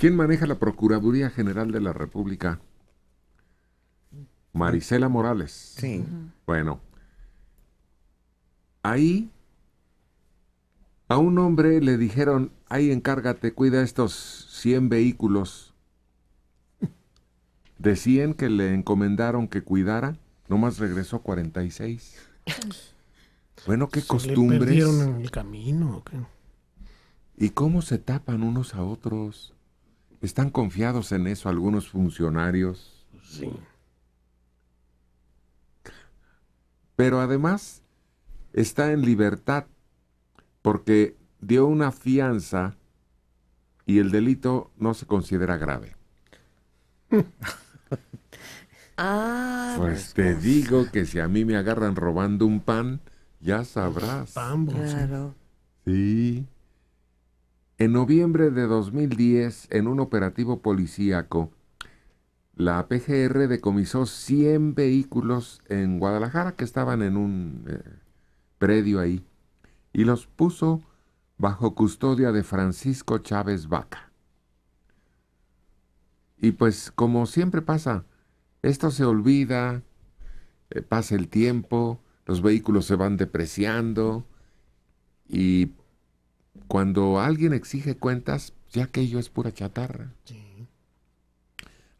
¿Quién maneja la Procuraduría General de la República? Mm. Marisela Morales. Sí. Bueno, ahí a un hombre le dijeron, ahí encárgate, cuida estos 100 vehículos. De que le encomendaron que cuidara, nomás regresó 46. Bueno, qué se costumbres. Le perdieron en el camino. ¿Y cómo se tapan unos a otros? ¿Están confiados en eso algunos funcionarios? Sí. Pero además está en libertad porque dio una fianza y el delito no se considera grave. ah, pues, pues te digo que si a mí me agarran robando un pan, ya sabrás. ¿eh? claro. Sí. En noviembre de 2010, en un operativo policíaco, la PGR decomisó 100 vehículos en Guadalajara que estaban en un eh, predio ahí y los puso bajo custodia de Francisco Chávez Vaca. Y pues como siempre pasa, esto se olvida, eh, pasa el tiempo, los vehículos se van depreciando y cuando alguien exige cuentas, ya que ello es pura chatarra.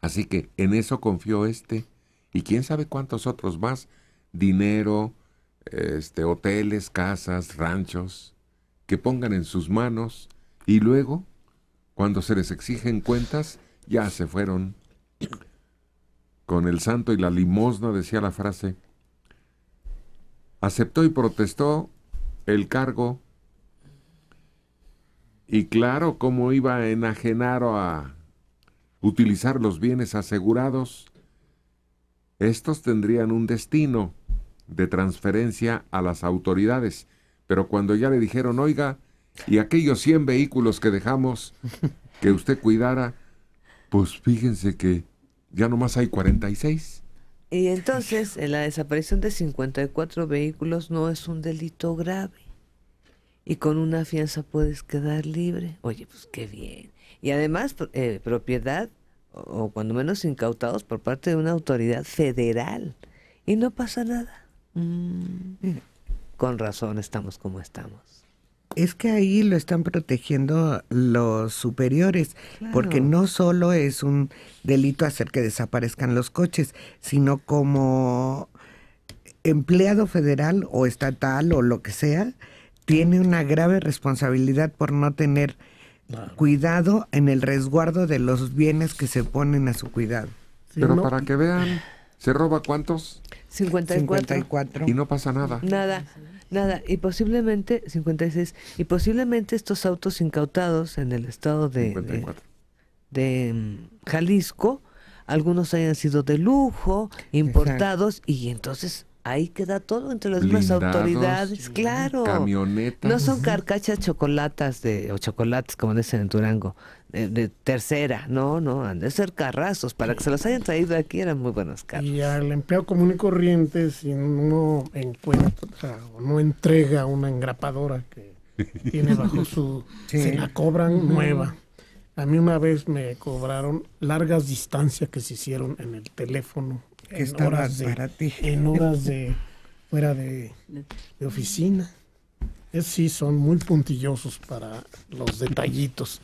Así que en eso confió este y quién sabe cuántos otros más, dinero, este, hoteles, casas, ranchos, que pongan en sus manos y luego, cuando se les exigen cuentas, ya se fueron. Con el santo y la limosna decía la frase, aceptó y protestó el cargo y claro, cómo iba a enajenar o a utilizar los bienes asegurados. Estos tendrían un destino de transferencia a las autoridades. Pero cuando ya le dijeron, oiga, y aquellos 100 vehículos que dejamos que usted cuidara, pues fíjense que ya nomás hay 46. Y entonces la desaparición de 54 vehículos no es un delito grave y con una fianza puedes quedar libre. Oye, pues qué bien. Y además, eh, propiedad, o, cuando menos incautados por parte de una autoridad federal. Y no pasa nada. Mm. Con razón estamos como estamos. Es que ahí lo están protegiendo los superiores, porque no solo es un delito hacer que desaparezcan los coches, sino como empleado federal o estatal o lo que sea, tiene una grave responsabilidad por no tener cuidado en el resguardo de los bienes que se ponen a su cuidado. Pero para que vean, ¿se roba cuántos? 54. 54. Y no pasa nada. Nada, nada. Y posiblemente, 56, y posiblemente estos autos incautados en el estado de, de, mm, Jalisco, algunos hayan sido de lujo, importados, y entonces Ahí queda todo entre las autoridades, claro. Camionetas. No son carcachas chocolatas de, o chocolates, como dicen en Durango, de, tercera, no, no, han de ser carrazos. Para que se los hayan traído aquí eran muy buenos carros. Y al empleo común y corriente, si uno encuentra o no entrega una engrapadora que tiene bajo su. se la cobran nueva. A mí una vez me cobraron largas distancias que se hicieron en el teléfono en horas de, fuera de, de oficina. Es, sí, son muy puntillosos para los detallitos.